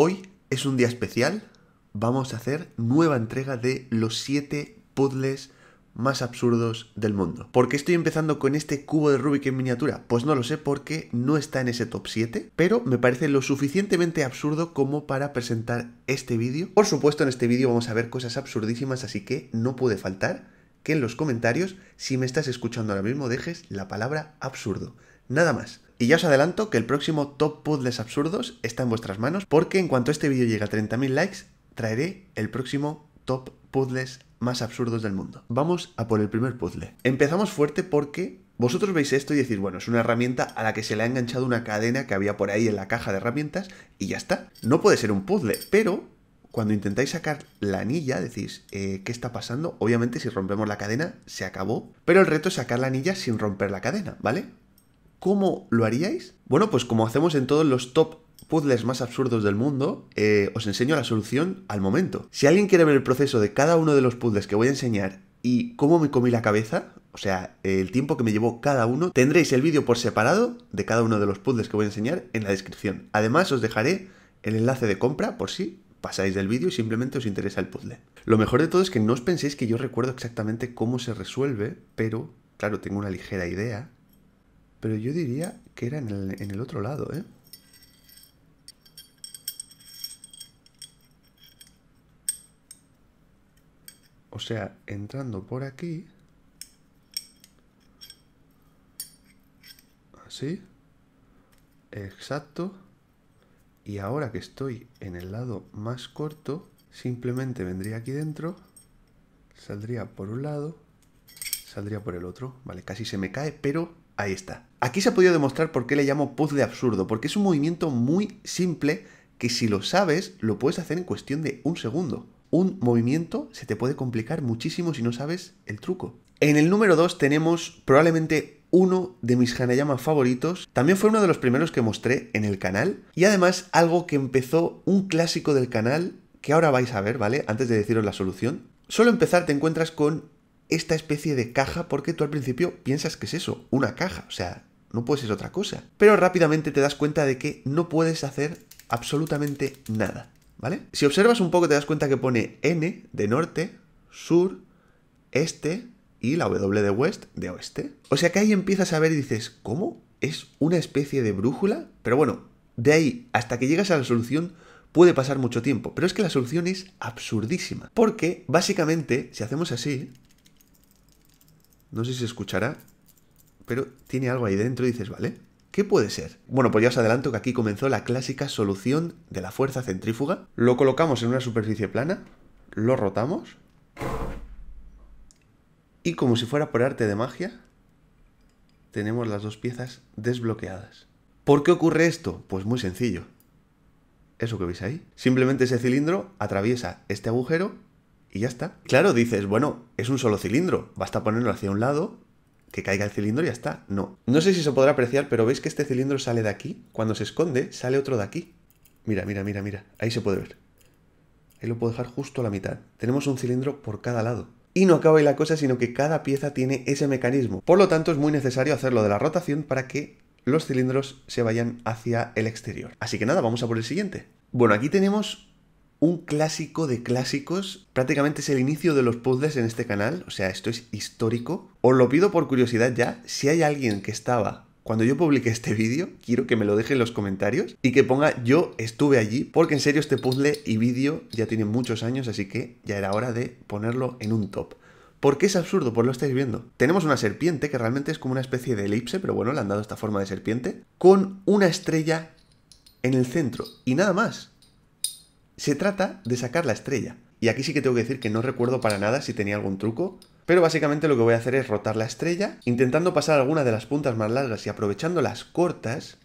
Hoy es un día especial. Vamos a hacer nueva entrega de los 7 puzzles más absurdos del mundo. ¿Por qué estoy empezando con este cubo de Rubik en miniatura? Pues no lo sé porque no está en ese top 7, pero me parece lo suficientemente absurdo como para presentar este vídeo. Por supuesto, en este vídeo vamos a ver cosas absurdísimas, así que no puede faltar que en los comentarios, si me estás escuchando ahora mismo, dejes la palabra absurdo nada más. Y ya os adelanto que el próximo Top Puzzles Absurdos está en vuestras manos, porque en cuanto este vídeo llegue a 30.000 likes, traeré el próximo Top Puzzles más absurdos del mundo. Vamos a por el primer puzzle. Empezamos fuerte porque vosotros veis esto y decís, bueno, es una herramienta a la que se le ha enganchado una cadena que había por ahí en la caja de herramientas y ya está. No puede ser un puzzle, pero cuando intentáis sacar la anilla, decís, eh, ¿qué está pasando? Obviamente si rompemos la cadena, se acabó. Pero el reto es sacar la anilla sin romper la cadena, ¿vale? ¿Cómo lo haríais? Bueno, pues como hacemos en todos los top puzzles más absurdos del mundo, eh, os enseño la solución al momento. Si alguien quiere ver el proceso de cada uno de los puzzles que voy a enseñar y cómo me comí la cabeza, o sea, el tiempo que me llevó cada uno, tendréis el vídeo por separado de cada uno de los puzzles que voy a enseñar en la descripción. Además, os dejaré el enlace de compra por si pasáis del vídeo y simplemente os interesa el puzzle. Lo mejor de todo es que no os penséis que yo recuerdo exactamente cómo se resuelve, pero, claro, tengo una ligera idea pero yo diría que era en el, otro lado, ¿eh? O sea, entrando por aquí... Así. Exacto. Y ahora que estoy en el lado más corto, simplemente vendría aquí dentro, saldría por un lado, saldría por el otro. Vale, casi se me cae, pero Ahí está. Aquí se ha podido demostrar por qué le llamo puzzle absurdo, porque es un movimiento muy simple que si lo sabes lo puedes hacer en cuestión de un segundo. Un movimiento se te puede complicar muchísimo si no sabes el truco. En el número 2 tenemos probablemente uno de mis Hanayama favoritos. También fue uno de los primeros que mostré en el canal. Y además algo que empezó un clásico del canal que ahora vais a ver, ¿vale? Antes de deciros la solución. Solo empezar te encuentras con esta especie de caja porque tú al principio piensas que es eso, una caja, o sea, no puede ser otra cosa. Pero rápidamente te das cuenta de que no puedes hacer absolutamente nada, ¿vale? Si observas un poco te das cuenta que pone N de norte, sur, este y la W de west de oeste. O sea que ahí empiezas a ver y dices, ¿cómo? ¿Es una especie de brújula? Pero bueno, de ahí hasta que llegas a la solución puede pasar mucho tiempo, pero es que la solución es absurdísima, porque básicamente si hacemos así, no sé si se escuchará, pero tiene algo ahí dentro y dices, ¿vale? ¿Qué puede ser? Bueno, pues ya os adelanto que aquí comenzó la clásica solución de la fuerza centrífuga. Lo colocamos en una superficie plana, lo rotamos y como si fuera por arte de magia, tenemos las dos piezas desbloqueadas. ¿Por qué ocurre esto? Pues muy sencillo. Eso que veis ahí. Simplemente ese cilindro atraviesa este agujero y ya está. Claro, dices, bueno, es un solo cilindro, basta ponerlo hacia un lado, que caiga el cilindro y ya está. No. No sé si se podrá apreciar, pero veis que este cilindro sale de aquí. Cuando se esconde, sale otro de aquí. Mira, mira, mira, mira. Ahí se puede ver. Ahí lo puedo dejar justo a la mitad. Tenemos un cilindro por cada lado. Y no acaba ahí la cosa, sino que cada pieza tiene ese mecanismo. Por lo tanto, es muy necesario hacerlo de la rotación para que los cilindros se vayan hacia el exterior. Así que nada, vamos a por el siguiente. Bueno, aquí tenemos un clásico de clásicos. Prácticamente es el inicio de los puzzles en este canal, o sea, esto es histórico. Os lo pido por curiosidad ya, si hay alguien que estaba cuando yo publiqué este vídeo, quiero que me lo deje en los comentarios y que ponga yo estuve allí, porque en serio este puzzle y vídeo ya tiene muchos años, así que ya era hora de ponerlo en un top. ¿Por qué es absurdo? Pues lo estáis viendo. Tenemos una serpiente que realmente es como una especie de elipse, pero bueno, le han dado esta forma de serpiente, con una estrella en el centro y nada más. Se trata de sacar la estrella. Y aquí sí que tengo que decir que no recuerdo para nada si tenía algún truco, pero básicamente lo que voy a hacer es rotar la estrella, intentando pasar alguna de las puntas más largas y aprovechando las cortas,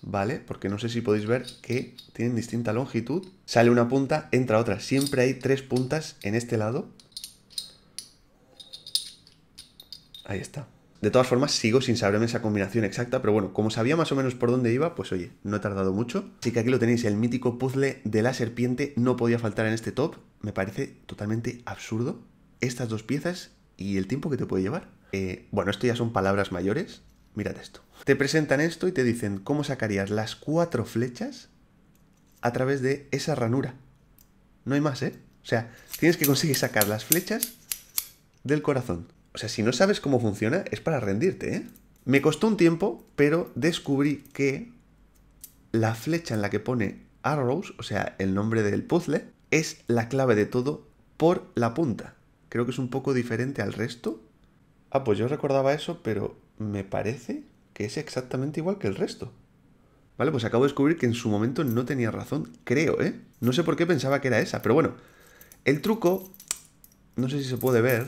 ¿vale? Porque no sé si podéis ver que tienen distinta longitud. Sale una punta, entra otra. Siempre hay tres puntas en este lado. Ahí está. De todas formas, sigo sin saberme esa combinación exacta, pero bueno, como sabía más o menos por dónde iba, pues oye, no he tardado mucho. Así que aquí lo tenéis, el mítico puzzle de la serpiente no podía faltar en este top. Me parece totalmente absurdo estas dos piezas y el tiempo que te puede llevar. Eh, bueno, esto ya son palabras mayores. Mirad esto. Te presentan esto y te dicen cómo sacarías las cuatro flechas a través de esa ranura. No hay más, ¿eh? O sea, tienes que conseguir sacar las flechas del corazón. O sea, si no sabes cómo funciona, es para rendirte, ¿eh? Me costó un tiempo, pero descubrí que la flecha en la que pone Arrows, o sea, el nombre del puzzle, es la clave de todo por la punta. Creo que es un poco diferente al resto. Ah, pues yo recordaba eso, pero me parece que es exactamente igual que el resto. Vale, pues acabo de descubrir que en su momento no tenía razón, creo, ¿eh? No sé por qué pensaba que era esa, pero bueno. El truco, no sé si se puede ver,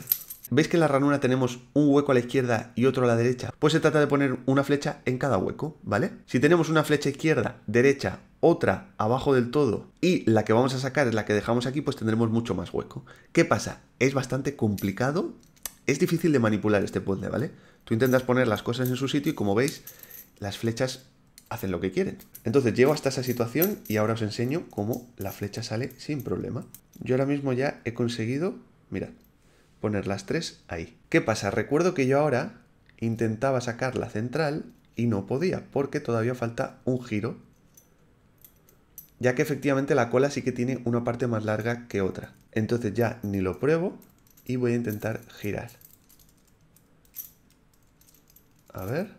¿Veis que en la ranura tenemos un hueco a la izquierda y otro a la derecha? Pues se trata de poner una flecha en cada hueco, ¿vale? Si tenemos una flecha izquierda, derecha, otra abajo del todo y la que vamos a sacar es la que dejamos aquí, pues tendremos mucho más hueco. ¿Qué pasa? Es bastante complicado, es difícil de manipular este puzzle, ¿vale? Tú intentas poner las cosas en su sitio y como veis, las flechas hacen lo que quieren. Entonces llego hasta esa situación y ahora os enseño cómo la flecha sale sin problema. Yo ahora mismo ya he conseguido, mirad, poner las tres ahí. ¿Qué pasa? Recuerdo que yo ahora intentaba sacar la central y no podía porque todavía falta un giro, ya que efectivamente la cola sí que tiene una parte más larga que otra. Entonces ya ni lo pruebo y voy a intentar girar. A ver.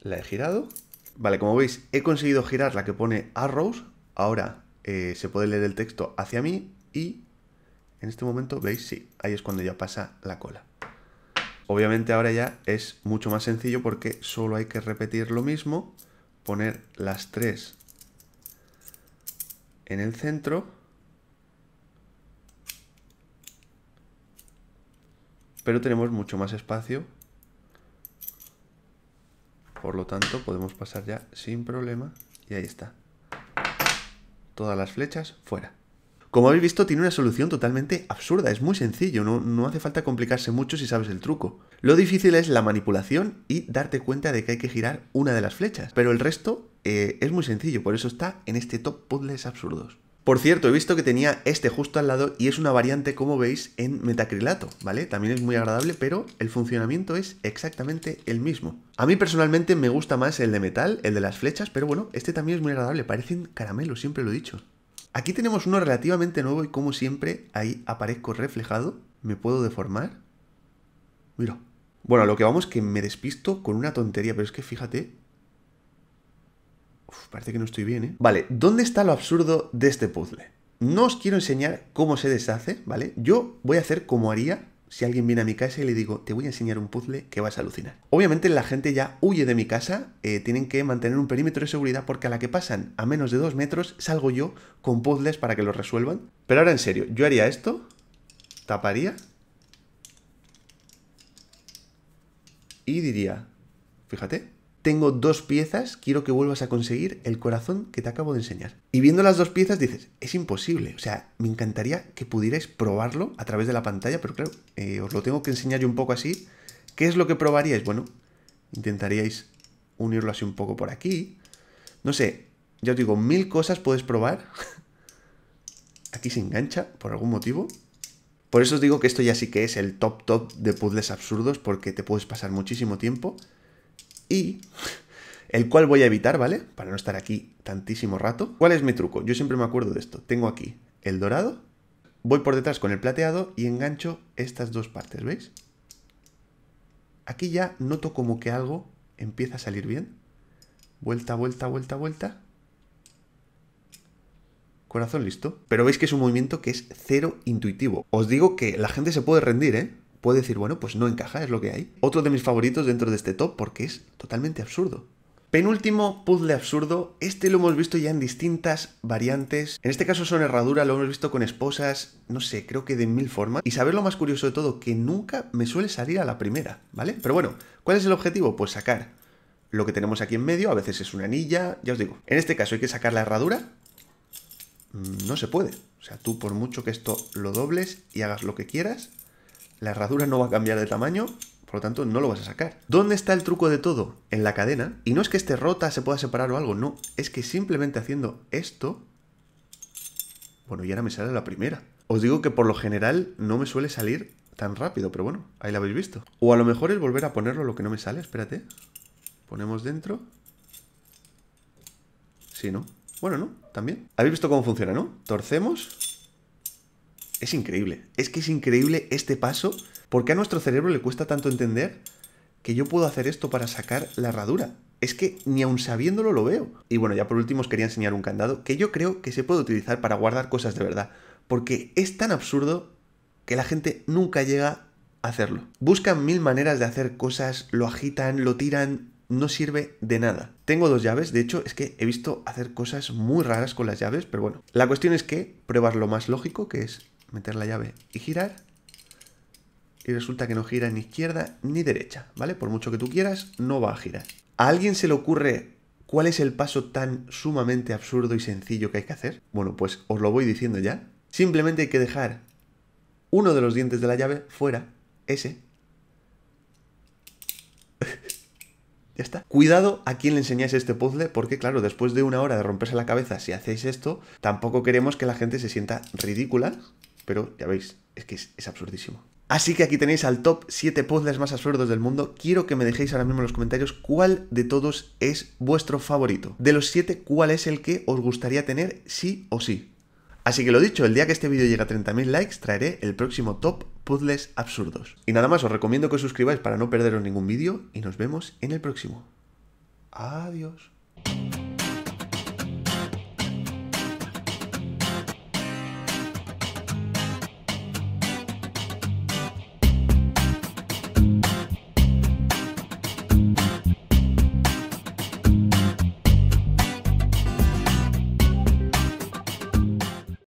La he girado. Vale, como veis, he conseguido girar la que pone arrows. Ahora eh, se puede leer el texto hacia mí y en este momento, ¿veis? Sí, ahí es cuando ya pasa la cola. Obviamente ahora ya es mucho más sencillo porque solo hay que repetir lo mismo, poner las tres en el centro, pero tenemos mucho más espacio, por lo tanto podemos pasar ya sin problema y ahí está todas las flechas fuera. Como habéis visto, tiene una solución totalmente absurda, es muy sencillo, no, hace falta complicarse mucho si sabes el truco. Lo difícil es la manipulación y darte cuenta de que hay que girar una de las flechas, pero el resto eh, es muy sencillo, por eso está en este top puzzles absurdos. Por cierto, he visto que tenía este justo al lado y es una variante, como veis, en metacrilato, ¿vale? También es muy agradable, pero el funcionamiento es exactamente el mismo. A mí personalmente me gusta más el de metal, el de las flechas, pero bueno, este también es muy agradable, parecen caramelos, siempre lo he dicho. Aquí tenemos uno relativamente nuevo y como siempre, ahí aparezco reflejado, me puedo deformar. Mira. Bueno, lo que vamos que me despisto con una tontería, pero es que fíjate Parece que no estoy bien, ¿eh? Vale, ¿dónde está lo absurdo de este puzzle? No os quiero enseñar cómo se deshace, ¿vale? Yo voy a hacer como haría si alguien viene a mi casa y le digo, te voy a enseñar un puzzle que vas a alucinar. Obviamente la gente ya huye de mi casa, eh, tienen que mantener un perímetro de seguridad porque a la que pasan a menos de dos metros salgo yo con puzzles para que lo resuelvan. Pero ahora en serio, yo haría esto, taparía y diría, fíjate, tengo dos piezas, quiero que vuelvas a conseguir el corazón que te acabo de enseñar. Y viendo las dos piezas dices, es imposible, o sea, me encantaría que pudierais probarlo a través de la pantalla, pero claro, eh, os lo tengo que enseñar yo un poco así. ¿Qué es lo que probaríais? Bueno, intentaríais unirlo así un poco por aquí. No sé, ya os digo, mil cosas puedes probar. aquí se engancha por algún motivo. Por eso os digo que esto ya sí que es el top top de puzzles absurdos porque te puedes pasar muchísimo tiempo y el cual voy a evitar, ¿vale? Para no estar aquí tantísimo rato. ¿Cuál es mi truco? Yo siempre me acuerdo de esto. Tengo aquí el dorado, voy por detrás con el plateado y engancho estas dos partes, ¿veis? Aquí ya noto como que algo empieza a salir bien. Vuelta, vuelta, vuelta, vuelta. Corazón listo. Pero veis que es un movimiento que es cero intuitivo. Os digo que la gente se puede rendir, ¿eh? puede decir, bueno, pues no encaja, es lo que hay. Otro de mis favoritos dentro de este top porque es totalmente absurdo. Penúltimo puzzle absurdo, este lo hemos visto ya en distintas variantes. En este caso son herradura, lo hemos visto con esposas, no sé, creo que de mil formas. Y saber lo más curioso de todo, que nunca me suele salir a la primera, ¿vale? Pero bueno, ¿cuál es el objetivo? Pues sacar lo que tenemos aquí en medio, a veces es una anilla, ya os digo. En este caso hay que sacar la herradura, mm, no se puede. O sea, tú por mucho que esto lo dobles y hagas lo que quieras, la herradura no va a cambiar de tamaño, por lo tanto no lo vas a sacar. ¿Dónde está el truco de todo? En la cadena. Y no es que esté rota, se pueda separar o algo, no. Es que simplemente haciendo esto... Bueno, y ahora me sale la primera. Os digo que por lo general no me suele salir tan rápido, pero bueno, ahí la habéis visto. O a lo mejor es volver a ponerlo lo que no me sale, espérate. Ponemos dentro. Sí, ¿no? Bueno, ¿no? También. Habéis visto cómo funciona, ¿no? Torcemos es increíble. Es que es increíble este paso. porque a nuestro cerebro le cuesta tanto entender que yo puedo hacer esto para sacar la herradura? Es que ni aun sabiéndolo lo veo. Y bueno, ya por último os quería enseñar un candado que yo creo que se puede utilizar para guardar cosas de verdad. Porque es tan absurdo que la gente nunca llega a hacerlo. Buscan mil maneras de hacer cosas, lo agitan, lo tiran, no sirve de nada. Tengo dos llaves, de hecho es que he visto hacer cosas muy raras con las llaves, pero bueno. La cuestión es que pruebas lo más lógico, que es meter la llave y girar. Y resulta que no gira ni izquierda ni derecha, ¿vale? Por mucho que tú quieras, no va a girar. ¿A alguien se le ocurre cuál es el paso tan sumamente absurdo y sencillo que hay que hacer? Bueno, pues os lo voy diciendo ya. Simplemente hay que dejar uno de los dientes de la llave fuera, ese. ya está. Cuidado a quien le enseñáis este puzzle, porque claro, después de una hora de romperse la cabeza si hacéis esto, tampoco queremos que la gente se sienta ridícula pero ya veis, es que es, absurdísimo. Así que aquí tenéis al top 7 puzzles más absurdos del mundo. Quiero que me dejéis ahora mismo en los comentarios cuál de todos es vuestro favorito. De los 7, cuál es el que os gustaría tener sí o sí. Así que lo dicho, el día que este vídeo llegue a 30.000 likes traeré el próximo top puzzles absurdos. Y nada más, os recomiendo que os suscribáis para no perderos ningún vídeo y nos vemos en el próximo. Adiós.